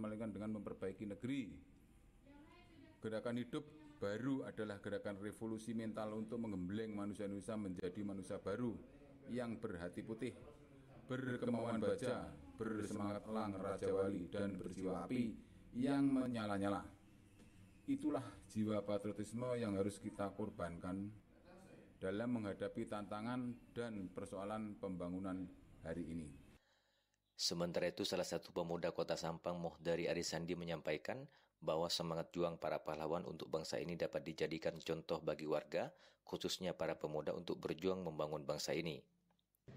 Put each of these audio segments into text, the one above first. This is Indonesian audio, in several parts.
melainkan dengan memperbaiki negeri. Gerakan hidup baru adalah gerakan revolusi mental untuk mengembleng manusia-manusia menjadi manusia baru yang berhati putih, berkemauan baja, bersemangat elang Raja Wali, dan berjiwa api yang menyala-nyala. Itulah jiwa patriotisme yang harus kita korbankan dalam menghadapi tantangan dan persoalan pembangunan hari ini. Sementara itu, salah satu pemuda kota Sampang Mohdari Arisandi menyampaikan bahwa semangat juang para pahlawan untuk bangsa ini dapat dijadikan contoh bagi warga, khususnya para pemuda untuk berjuang membangun bangsa ini.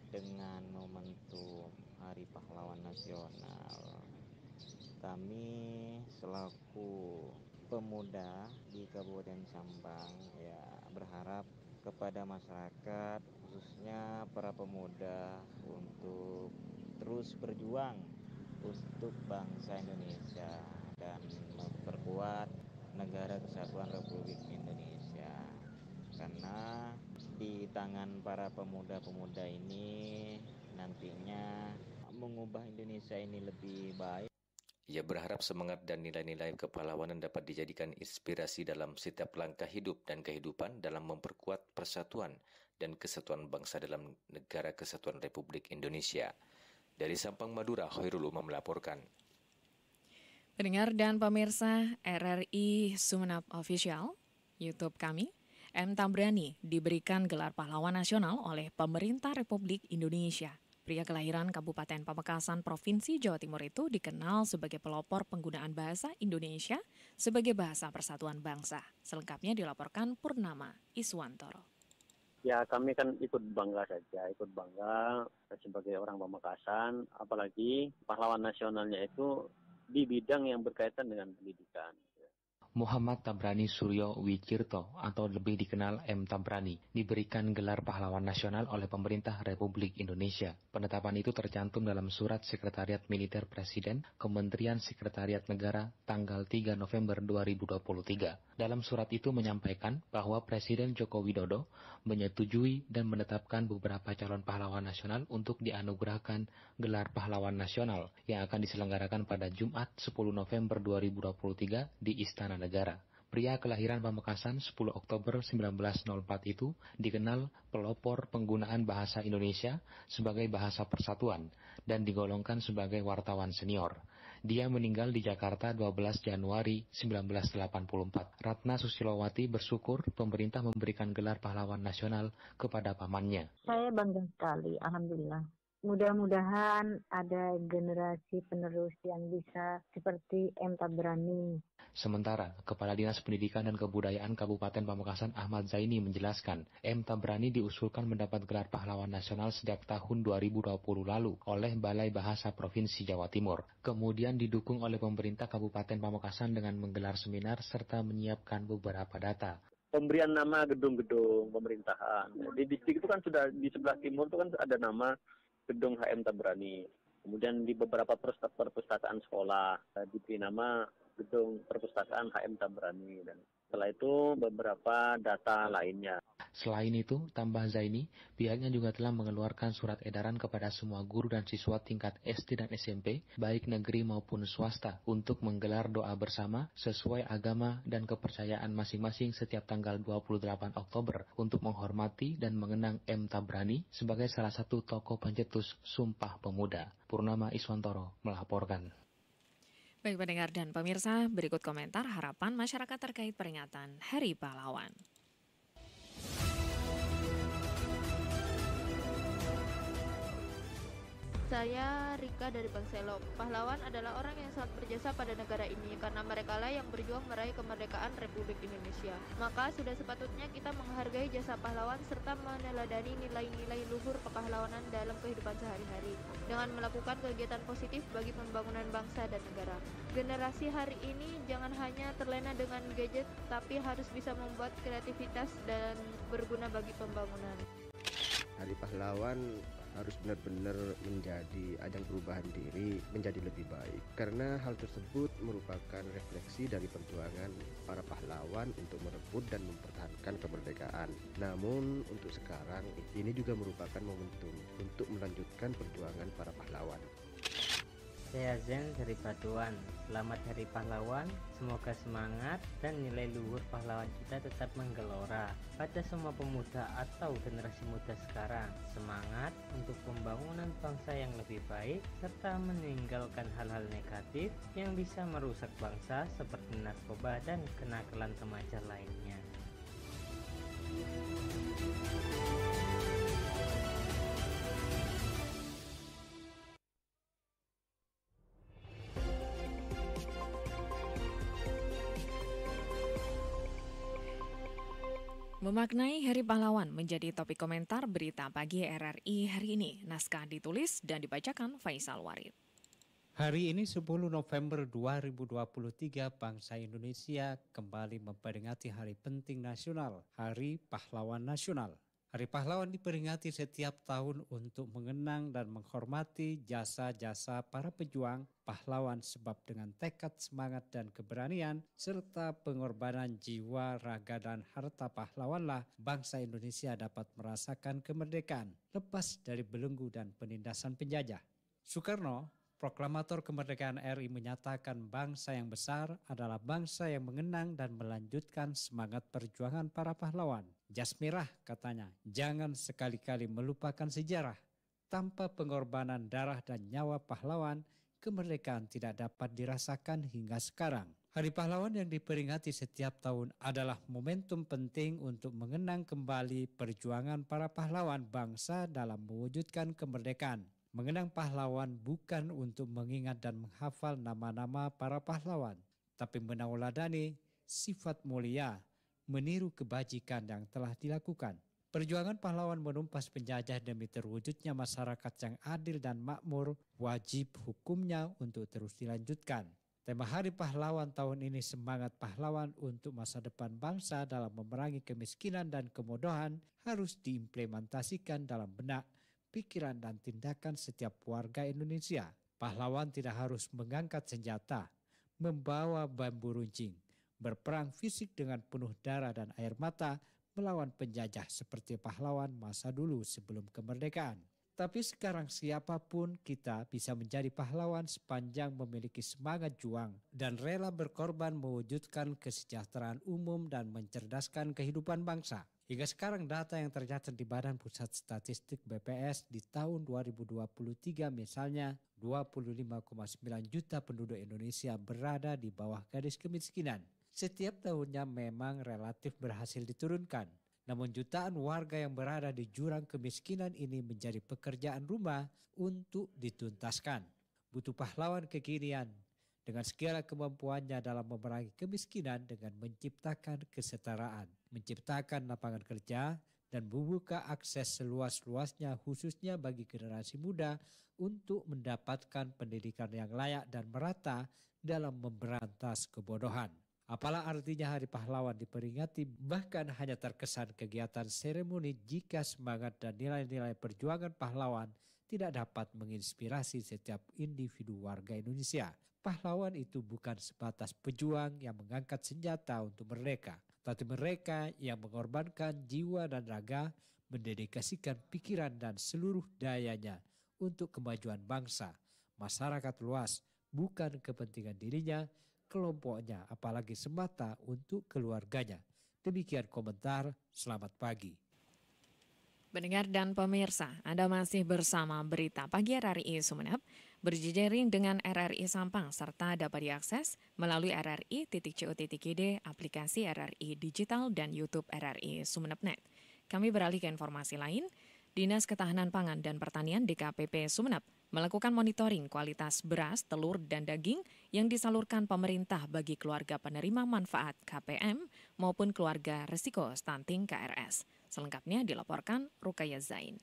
Dengan momentum Hari Pahlawan Nasional, kami selaku pemuda di Kabupaten Sampang ya berharap kepada masyarakat khususnya para pemuda untuk terus berjuang untuk bangsa Indonesia dan memperkuat negara kesatuan Republik Indonesia karena di tangan para pemuda-pemuda ini nantinya mengubah Indonesia ini lebih baik ia berharap semangat dan nilai-nilai kepahlawanan dapat dijadikan inspirasi dalam setiap langkah hidup dan kehidupan dalam memperkuat persatuan dan kesatuan bangsa dalam negara kesatuan Republik Indonesia. Dari Sampang Madura, Khairul Umam melaporkan. Pendengar dan pemirsa RRI Sumenap Official, YouTube kami, M. Tambrani diberikan gelar pahlawan nasional oleh pemerintah Republik Indonesia. Pria kelahiran Kabupaten Pamekasan, Provinsi Jawa Timur itu dikenal sebagai pelopor penggunaan bahasa Indonesia sebagai bahasa persatuan bangsa. Selengkapnya dilaporkan Purnama Iswantoro. Ya kami kan ikut bangga saja, ikut bangga sebagai orang Pamekasan, apalagi pahlawan nasionalnya itu di bidang yang berkaitan dengan pendidikan. Muhammad Tabrani Suryo Wicirto atau lebih dikenal M. Tabrani diberikan gelar pahlawan nasional oleh pemerintah Republik Indonesia. Penetapan itu tercantum dalam surat Sekretariat Militer Presiden Kementerian Sekretariat Negara tanggal 3 November 2023. Dalam surat itu menyampaikan bahwa Presiden Joko Widodo menyetujui dan menetapkan beberapa calon pahlawan nasional untuk dianugerahkan gelar pahlawan nasional yang akan diselenggarakan pada Jumat 10 November 2023 di Istana Negara negara. Pria kelahiran Pamekasan 10 Oktober 1904 itu dikenal pelopor penggunaan bahasa Indonesia sebagai bahasa persatuan dan digolongkan sebagai wartawan senior. Dia meninggal di Jakarta 12 Januari 1984. Ratna Susilowati bersyukur pemerintah memberikan gelar pahlawan nasional kepada pamannya. Saya bangga sekali, Alhamdulillah. Mudah-mudahan ada generasi penerus yang bisa seperti M. Tabrani. Sementara, Kepala Dinas Pendidikan dan Kebudayaan Kabupaten Pamekasan Ahmad Zaini menjelaskan, M. Tabrani diusulkan mendapat gelar pahlawan nasional sejak tahun 2020 lalu oleh Balai Bahasa Provinsi Jawa Timur. Kemudian didukung oleh pemerintah Kabupaten Pamekasan dengan menggelar seminar serta menyiapkan beberapa data pemberian nama gedung-gedung pemerintahan. Di distrik itu kan sudah di sebelah timur itu kan ada nama gedung HM Tabrani. Kemudian di beberapa perpustakaan sekolah eh, diberi nama gedung perpustakaan HM Tabrani dan setelah itu beberapa data lainnya. Selain itu, tambah Zaini, pihaknya juga telah mengeluarkan surat edaran kepada semua guru dan siswa tingkat SD dan SMP, baik negeri maupun swasta, untuk menggelar doa bersama sesuai agama dan kepercayaan masing-masing setiap tanggal 28 Oktober untuk menghormati dan mengenang M. Tabrani sebagai salah satu tokoh pencetus Sumpah Pemuda. Purnama Iswantoro melaporkan. Baik pendengar dan pemirsa, berikut komentar harapan masyarakat terkait peringatan Hari Pahlawan. Saya Rika dari Bank Pahlawan adalah orang yang sangat berjasa pada negara ini karena mereka lah yang berjuang meraih kemerdekaan Republik Indonesia. Maka sudah sepatutnya kita menghargai jasa pahlawan serta meneladani nilai-nilai luhur kepahlawanan dalam kehidupan sehari-hari dengan melakukan kegiatan positif bagi pembangunan bangsa dan negara. Generasi hari ini jangan hanya terlena dengan gadget tapi harus bisa membuat kreativitas dan berguna bagi pembangunan. Hari pahlawan harus benar-benar menjadi ajang perubahan diri menjadi lebih baik karena hal tersebut merupakan refleksi dari perjuangan para pahlawan untuk merebut dan mempertahankan kemerdekaan namun untuk sekarang ini juga merupakan momentum untuk melanjutkan perjuangan para pahlawan saya Zen dari Batuan. Selamat Hari Pahlawan. Semoga semangat dan nilai luhur pahlawan kita tetap menggelora pada semua pemuda atau generasi muda sekarang. Semangat untuk pembangunan bangsa yang lebih baik serta meninggalkan hal-hal negatif yang bisa merusak bangsa seperti narkoba dan kenakalan remaja lainnya. Thank you Memaknai Hari Pahlawan menjadi topik komentar berita pagi RRI hari ini. Naskah ditulis dan dibacakan Faisal Warid. Hari ini 10 November 2023 bangsa Indonesia kembali memperingati hari penting nasional, Hari Pahlawan Nasional. Hari Pahlawan diperingati setiap tahun untuk mengenang dan menghormati jasa-jasa para pejuang pahlawan sebab dengan tekad semangat dan keberanian serta pengorbanan jiwa, raga dan harta pahlawanlah bangsa Indonesia dapat merasakan kemerdekaan lepas dari belenggu dan penindasan penjajah. Soekarno Proklamator kemerdekaan RI menyatakan bangsa yang besar adalah bangsa yang mengenang dan melanjutkan semangat perjuangan para pahlawan. Jasmirah katanya, jangan sekali-kali melupakan sejarah. Tanpa pengorbanan darah dan nyawa pahlawan, kemerdekaan tidak dapat dirasakan hingga sekarang. Hari Pahlawan yang diperingati setiap tahun adalah momentum penting untuk mengenang kembali perjuangan para pahlawan bangsa dalam mewujudkan kemerdekaan. Mengenang pahlawan bukan untuk mengingat dan menghafal nama-nama para pahlawan, tapi menauladani sifat mulia, meniru kebajikan yang telah dilakukan. Perjuangan pahlawan menumpas penjajah demi terwujudnya masyarakat yang adil dan makmur wajib hukumnya untuk terus dilanjutkan. Tema Hari Pahlawan tahun ini semangat pahlawan untuk masa depan bangsa dalam memerangi kemiskinan dan kemodohan harus diimplementasikan dalam benak pikiran dan tindakan setiap warga Indonesia. Pahlawan tidak harus mengangkat senjata, membawa bambu runcing, berperang fisik dengan penuh darah dan air mata melawan penjajah seperti pahlawan masa dulu sebelum kemerdekaan. Tapi sekarang siapapun kita bisa menjadi pahlawan sepanjang memiliki semangat juang dan rela berkorban mewujudkan kesejahteraan umum dan mencerdaskan kehidupan bangsa. Hingga sekarang data yang tercatat di Badan Pusat Statistik BPS di tahun 2023 misalnya 25,9 juta penduduk Indonesia berada di bawah garis kemiskinan. Setiap tahunnya memang relatif berhasil diturunkan. Namun jutaan warga yang berada di jurang kemiskinan ini menjadi pekerjaan rumah untuk dituntaskan. Butuh pahlawan kekinian dengan segala kemampuannya dalam memerangi kemiskinan dengan menciptakan kesetaraan, menciptakan lapangan kerja, dan membuka akses seluas-luasnya khususnya bagi generasi muda untuk mendapatkan pendidikan yang layak dan merata dalam memberantas kebodohan. Apalah artinya Hari Pahlawan diperingati bahkan hanya terkesan kegiatan seremoni jika semangat dan nilai-nilai perjuangan pahlawan tidak dapat menginspirasi setiap individu warga Indonesia. Pahlawan itu bukan sebatas pejuang yang mengangkat senjata untuk mereka, tapi mereka yang mengorbankan jiwa dan raga, mendedikasikan pikiran dan seluruh dayanya untuk kemajuan bangsa, masyarakat luas, bukan kepentingan dirinya, kelompoknya, apalagi semata untuk keluarganya. Demikian komentar, selamat pagi. Pendengar dan pemirsa, Anda masih bersama berita pagi RRI Sumeneb berjejaring dengan RRI Sampang serta dapat diakses melalui rri.co.id, aplikasi RRI Digital dan YouTube RRI Sumenebnet. Kami beralih ke informasi lain, Dinas Ketahanan Pangan dan Pertanian DKPP Sumeneb melakukan monitoring kualitas beras, telur, dan daging yang disalurkan pemerintah bagi keluarga penerima manfaat KPM maupun keluarga resiko stunting KRS. Selengkapnya dilaporkan Rukaya Zain.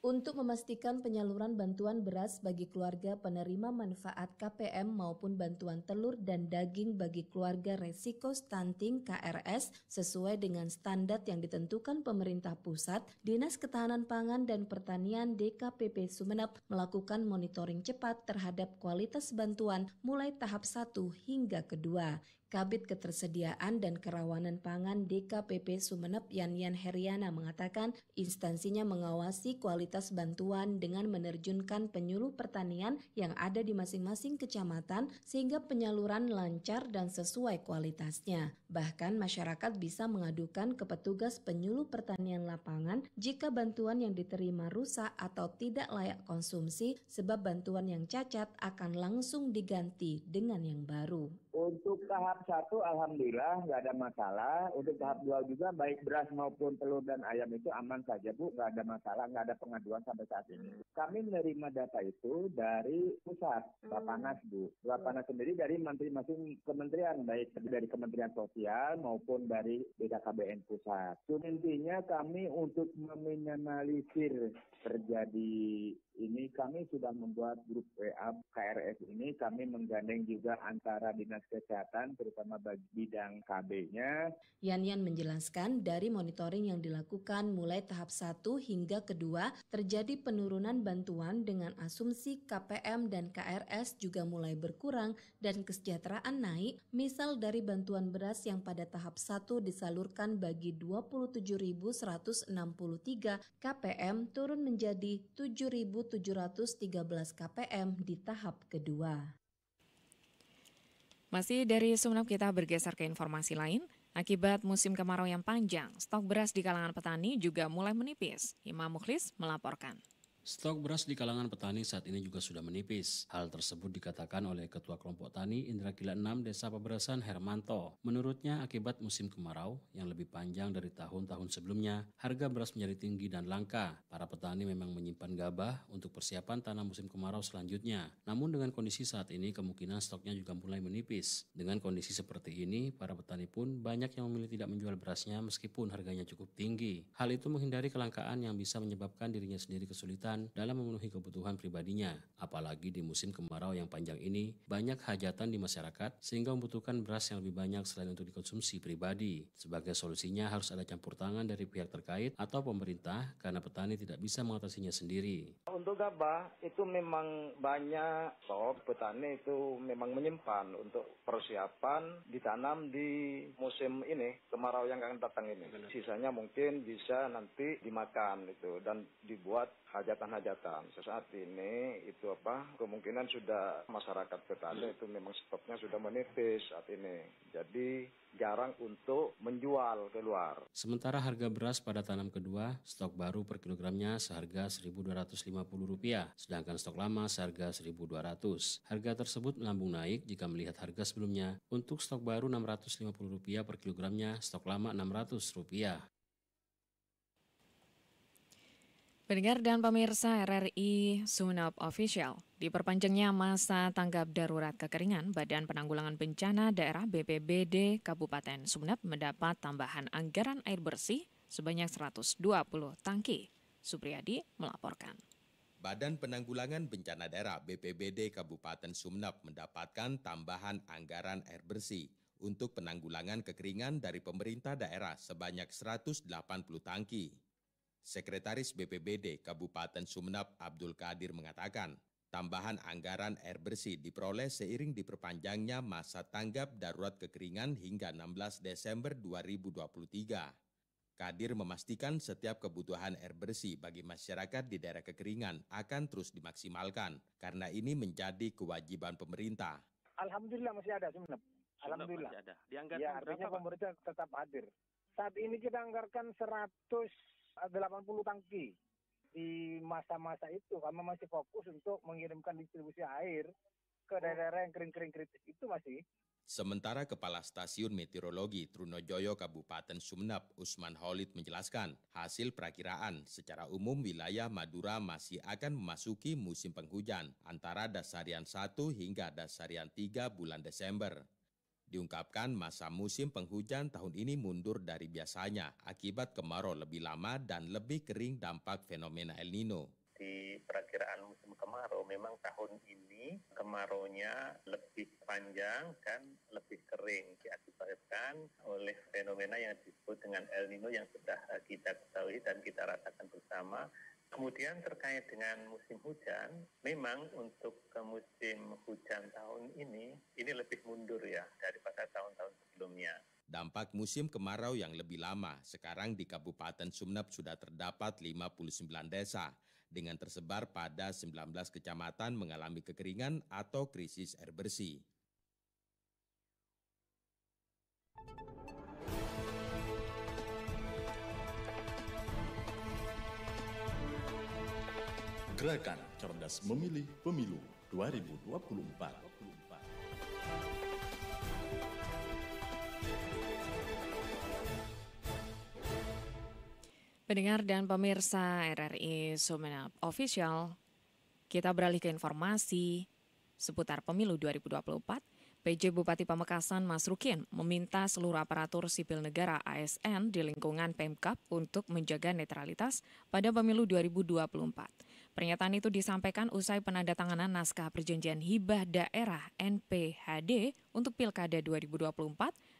Untuk memastikan penyaluran bantuan beras bagi keluarga penerima manfaat KPM maupun bantuan telur dan daging bagi keluarga resiko stunting KRS sesuai dengan standar yang ditentukan pemerintah pusat, Dinas Ketahanan Pangan dan Pertanian DKPP Sumeneb melakukan monitoring cepat terhadap kualitas bantuan mulai tahap 1 hingga kedua. Kabit Ketersediaan dan Kerawanan Pangan DKPP Sumeneb Yanyan Heriana mengatakan instansinya mengawasi kualitas bantuan dengan menerjunkan penyuluh pertanian yang ada di masing-masing kecamatan sehingga penyaluran lancar dan sesuai kualitasnya. Bahkan masyarakat bisa mengadukan ke petugas penyuluh pertanian lapangan jika bantuan yang diterima rusak atau tidak layak konsumsi sebab bantuan yang cacat akan langsung diganti dengan yang baru. Untuk tahap satu alhamdulillah nggak ada masalah. Untuk tahap dua juga baik beras maupun telur dan ayam itu aman saja Bu, nggak ada masalah, nggak ada pengaduan sampai saat ini. Kami menerima data itu dari pusat Bapanas hmm. Bu. Bapanas sendiri dari menteri masing kementerian baik dari Kementerian Sosial maupun dari BKKBN pusat. So, intinya kami untuk meminimalisir terjadi ini kami sudah membuat grup WA KRS ini kami menggandeng juga antara dinas kesehatan terutama bagi bidang KB-nya. Yan Yan menjelaskan dari monitoring yang dilakukan mulai tahap 1 hingga kedua terjadi penurunan bantuan dengan asumsi KPM dan KRS juga mulai berkurang dan kesejahteraan naik, misal dari bantuan beras yang pada tahap 1 disalurkan bagi 27.163 KPM turun menjadi 7.713 KPM di tahap kedua. Masih dari Sumenep kita bergeser ke informasi lain. Akibat musim kemarau yang panjang, stok beras di kalangan petani juga mulai menipis. Imam Mukhlis melaporkan. Stok beras di kalangan petani saat ini juga sudah menipis. Hal tersebut dikatakan oleh Ketua Kelompok Tani Indra Kila 6 Desa Paberasan Hermanto. Menurutnya akibat musim kemarau yang lebih panjang dari tahun-tahun sebelumnya, harga beras menjadi tinggi dan langka. Para petani memang menyimpan gabah untuk persiapan tanam musim kemarau selanjutnya. Namun dengan kondisi saat ini kemungkinan stoknya juga mulai menipis. Dengan kondisi seperti ini, para petani pun banyak yang memilih tidak menjual berasnya meskipun harganya cukup tinggi. Hal itu menghindari kelangkaan yang bisa menyebabkan dirinya sendiri kesulitan dalam memenuhi kebutuhan pribadinya. Apalagi di musim kemarau yang panjang ini, banyak hajatan di masyarakat sehingga membutuhkan beras yang lebih banyak selain untuk dikonsumsi pribadi. Sebagai solusinya harus ada campur tangan dari pihak terkait atau pemerintah karena petani tidak bisa mengatasinya sendiri. Untuk gabah itu memang banyak stok petani itu memang menyimpan untuk persiapan ditanam di musim ini kemarau yang akan datang ini. Sisanya mungkin bisa nanti dimakan itu dan dibuat hajat hajatan-hajatan. Sesaat ini itu apa kemungkinan sudah masyarakat petani itu memang stoknya sudah menipis saat ini. Jadi jarang untuk menjual keluar. Sementara harga beras pada tanam kedua, stok baru per kilogramnya seharga Rp1.250, sedangkan stok lama seharga Rp1.200. Harga tersebut melambung naik jika melihat harga sebelumnya. Untuk stok baru Rp650 per kilogramnya, stok lama Rp600. Pendengar dan pemirsa RRI Sunap Official, diperpanjangnya masa tanggap darurat kekeringan Badan Penanggulangan Bencana Daerah BPBD Kabupaten Sumenep mendapat tambahan anggaran air bersih sebanyak 120 tangki. Supriyadi melaporkan. Badan Penanggulangan Bencana Daerah BPBD Kabupaten Sumenep mendapatkan tambahan anggaran air bersih untuk penanggulangan kekeringan dari pemerintah daerah sebanyak 180 tangki. Sekretaris BPBD Kabupaten Sumenep Abdul Kadir mengatakan, tambahan anggaran air bersih diperoleh seiring diperpanjangnya masa tanggap darurat kekeringan hingga 16 Desember 2023. Kadir memastikan setiap kebutuhan air bersih bagi masyarakat di daerah kekeringan akan terus dimaksimalkan karena ini menjadi kewajiban pemerintah. Alhamdulillah masih ada Sumenep. Alhamdulillah. Masih ada. ya, artinya berapa? pemerintah tetap hadir. Saat ini kita anggarkan 100 delapan puluh tangki di masa-masa itu kami masih fokus untuk mengirimkan distribusi air ke oh. daerah-daerah yang kering-kering kritis itu masih. Sementara Kepala Stasiun Meteorologi Trunojoyo Kabupaten Sumenep Usman Holid menjelaskan, hasil perakiraan secara umum wilayah Madura masih akan memasuki musim penghujan antara dasarian 1 hingga dasarian 3 bulan Desember. Diungkapkan masa musim penghujan tahun ini mundur dari biasanya akibat kemarau lebih lama dan lebih kering dampak fenomena El Nino. Di perkiraan musim kemarau memang tahun ini kemarau-nya lebih panjang dan lebih kering diakibatkan oleh fenomena yang disebut dengan El Nino yang sudah kita ketahui dan kita rasakan bersama Kemudian terkait dengan musim hujan, memang untuk ke musim hujan tahun ini, ini lebih mundur ya daripada tahun-tahun sebelumnya. Dampak musim kemarau yang lebih lama sekarang di Kabupaten Sumenep sudah terdapat 59 desa dengan tersebar pada 19 kecamatan mengalami kekeringan atau krisis air bersih. Gerakan Cerdas Memilih Pemilu 2024. Pendengar dan pemirsa RRI Sumenep Official, kita beralih ke informasi seputar pemilu 2024. PJ Bupati Pamekasan Mas Rukin meminta seluruh aparatur sipil negara ASN di lingkungan Pemkap untuk menjaga netralitas pada pemilu 2024. Pernyataan itu disampaikan usai penandatanganan naskah perjanjian hibah daerah NPHD untuk Pilkada 2024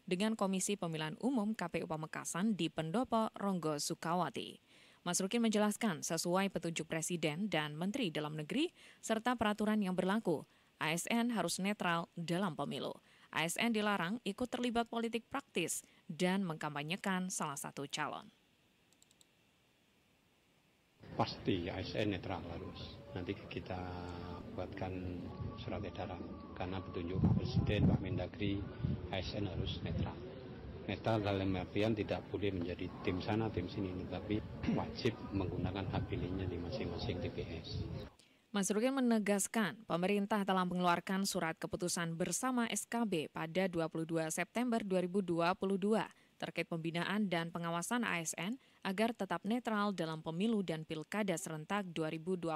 dengan Komisi Pemilihan Umum KPU Pamekasan di Pendopo Ronggo Sukawati. Mas Rukin menjelaskan sesuai petunjuk Presiden dan Menteri Dalam Negeri serta peraturan yang berlaku, ASN harus netral dalam pemilu. ASN dilarang ikut terlibat politik praktis dan mengkampanyekan salah satu calon pasti ASN ya, netral harus. Nanti kita buatkan surat edaran karena petunjuk Pak Presiden, Pak Mendagri, ASN harus netral. Netral dalam artian tidak boleh menjadi tim sana, tim sini, tetapi wajib menggunakan hak pilihnya di masing-masing TPS. Mas Rukin menegaskan pemerintah telah mengeluarkan surat keputusan bersama SKB pada 22 September 2022 terkait pembinaan dan pengawasan ASN agar tetap netral dalam pemilu dan pilkada serentak 2024.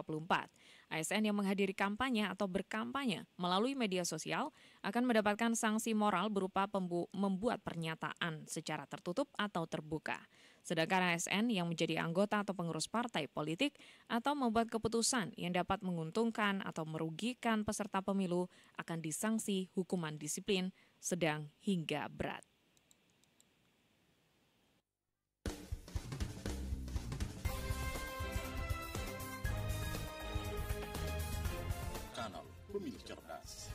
ASN yang menghadiri kampanye atau berkampanye melalui media sosial akan mendapatkan sanksi moral berupa membuat pernyataan secara tertutup atau terbuka. Sedangkan ASN yang menjadi anggota atau pengurus partai politik atau membuat keputusan yang dapat menguntungkan atau merugikan peserta pemilu akan disanksi hukuman disiplin sedang hingga berat. Pendengar, sebanyak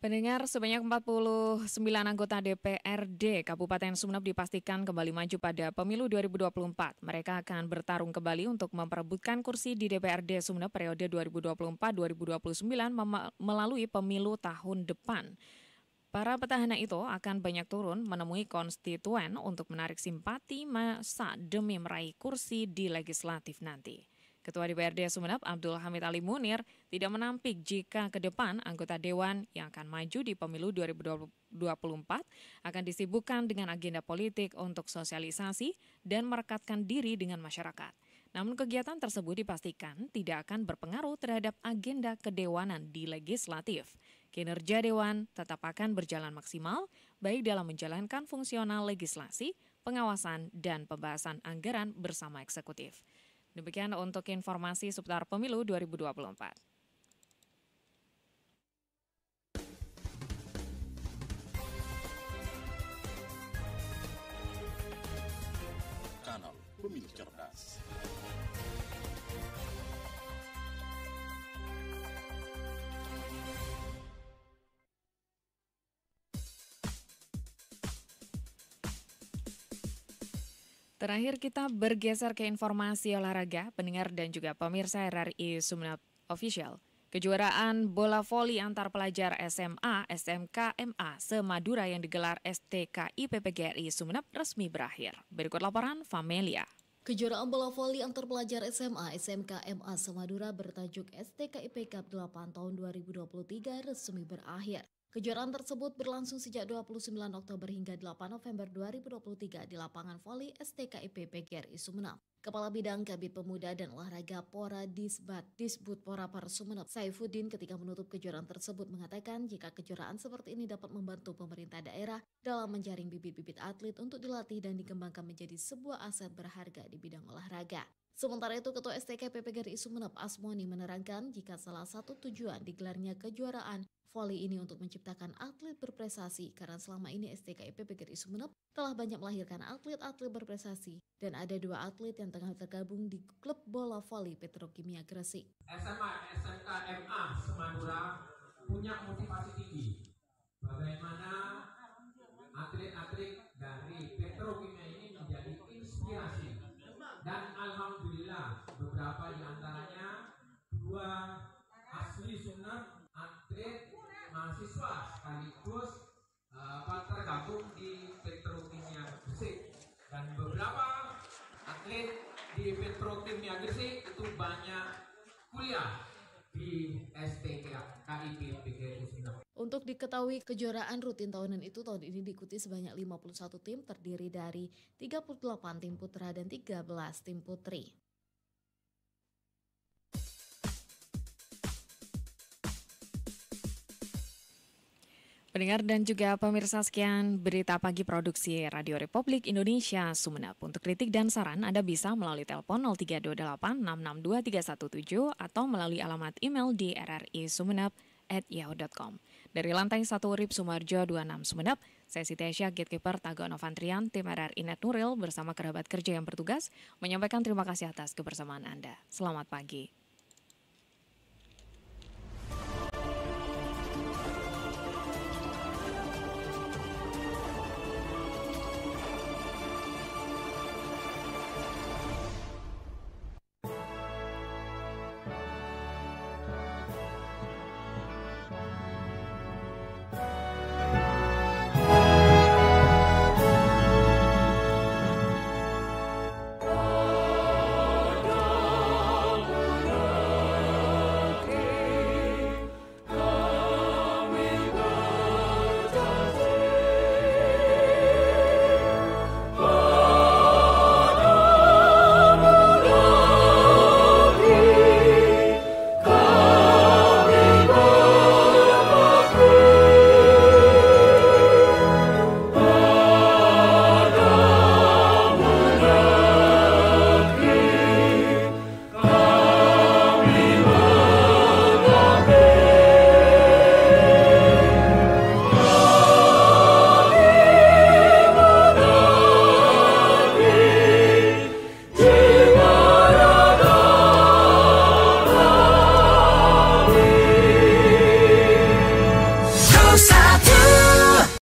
Pendengar, sebanyak 49 anggota DPRD Kabupaten Sumeneb dipastikan kembali maju pada pemilu 2024. Mereka akan bertarung kembali untuk memperebutkan kursi di DPRD Sumeneb periode 2024-2029 melalui pemilu tahun depan. Para petahana itu akan banyak turun menemui konstituen untuk menarik simpati masa demi meraih kursi di legislatif nanti. Ketua DPRD Sumeneb Abdul Hamid Ali Munir tidak menampik jika ke depan anggota dewan yang akan maju di pemilu 2024 akan disibukkan dengan agenda politik untuk sosialisasi dan merekatkan diri dengan masyarakat. Namun kegiatan tersebut dipastikan tidak akan berpengaruh terhadap agenda kedewanan di legislatif. Kinerja Dewan tetap akan berjalan maksimal, baik dalam menjalankan fungsional legislasi, pengawasan, dan pembahasan anggaran bersama eksekutif. Demikian untuk informasi seputar pemilu 2024. kanal Pemilu Cerdas. Terakhir kita bergeser ke informasi olahraga, pendengar dan juga pemirsa RRI Sumenep Official. Kejuaraan bola voli antar pelajar SMA, SMK, MA, Semadura yang digelar STKI PPGRI Sumenep resmi berakhir. Berikut laporan Familia. Kejuaraan bola voli antar pelajar SMA, SMK, MA Semadura bertajuk STKIP Cup 8 tahun 2023 resmi berakhir. Kejuaraan tersebut berlangsung sejak 29 Oktober hingga 8 November 2023 di lapangan voli STKIP PGRI Sumenep. Kepala Bidang Kabit Pemuda dan Olahraga Pora Disbat Disbud Pora Sumenep Saifuddin ketika menutup kejuaraan tersebut mengatakan jika kejuaraan seperti ini dapat membantu pemerintah daerah dalam menjaring bibit-bibit atlet untuk dilatih dan dikembangkan menjadi sebuah aset berharga di bidang olahraga. Sementara itu, Ketua STK PPGRI Sumeneb Asmoni menerangkan jika salah satu tujuan digelarnya kejuaraan Voli ini untuk menciptakan atlet berprestasi karena selama ini STKIP PGRI Sumeneb telah banyak melahirkan atlet-atlet berprestasi dan ada dua atlet yang tengah tergabung di klub bola voli Petrokimia Gresik. SMA, SMK, MA Semandura punya motivasi tinggi. Bagaimana atlet-atlet di Uni itu banyak kuliah di STK KIP Untuk diketahui kejuaraan rutin tahunan itu tahun ini diikuti sebanyak 51 tim terdiri dari 38 tim putra dan 13 tim putri. Pendengar dan juga pemirsa sekian berita pagi produksi Radio Republik Indonesia Sumenep. Untuk kritik dan saran Anda bisa melalui telepon 0328662317 atau melalui alamat email di rri Sumenep at yahoo.com. Dari lantai 1 RIP Sumarjo 26 Sumenep, saya Siti Aisyah, Gatekeeper Tago Novantrian, tim RRI Net Nuril bersama kerabat kerja yang bertugas menyampaikan terima kasih atas kebersamaan Anda. Selamat pagi.